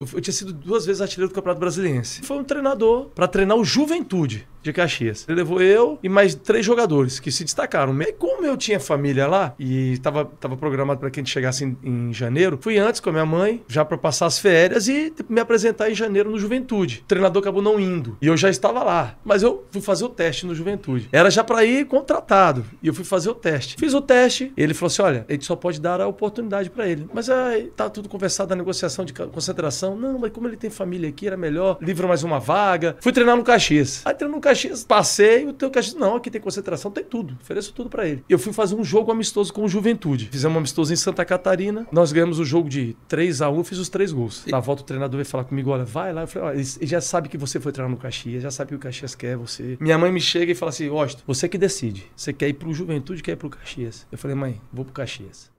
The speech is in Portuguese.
Eu, tinha sido duas vezes artilheiro do Campeonato Brasiliense. Foi um treinador para treinar o Juventude de Caxias. Ele levou eu e mais três jogadores que se destacaram. E como eu tinha família lá e estava tava programado para que a gente chegasse em, em, janeiro, fui antes com a minha mãe, já para passar as férias e me apresentar em janeiro no Juventude. O treinador acabou não indo e eu já estava lá, mas eu fui fazer o teste no Juventude. Era já para ir contratado e eu fui fazer o teste. Fiz o teste, ele falou assim: olha, a gente só pode dar a oportunidade para ele. Mas aí tá tudo conversado na negociação de concentração. Não, mas como ele tem família aqui, era melhor, livro mais uma vaga. Fui treinar no Caxias. Aí treinou no Caxias Caxias. Passei, o teu Caxias, não, aqui tem concentração, tem tudo. Ofereço tudo para ele. Eu fui fazer um jogo amistoso com o Juventude. Fizemos um amistoso em Santa Catarina. Nós ganhamos o jogo de 3 a 1 fiz os três gols. Na volta o treinador veio falar comigo, olha, vai lá. Eu falei, olha, ele já sabe que você foi treinar no Caxias, já sabe que o Caxias quer você. Minha mãe me chega e fala assim, Osto, você que decide. Você quer ir pro Juventude, quer ir pro Caxias? Eu falei, mãe, vou pro Caxias.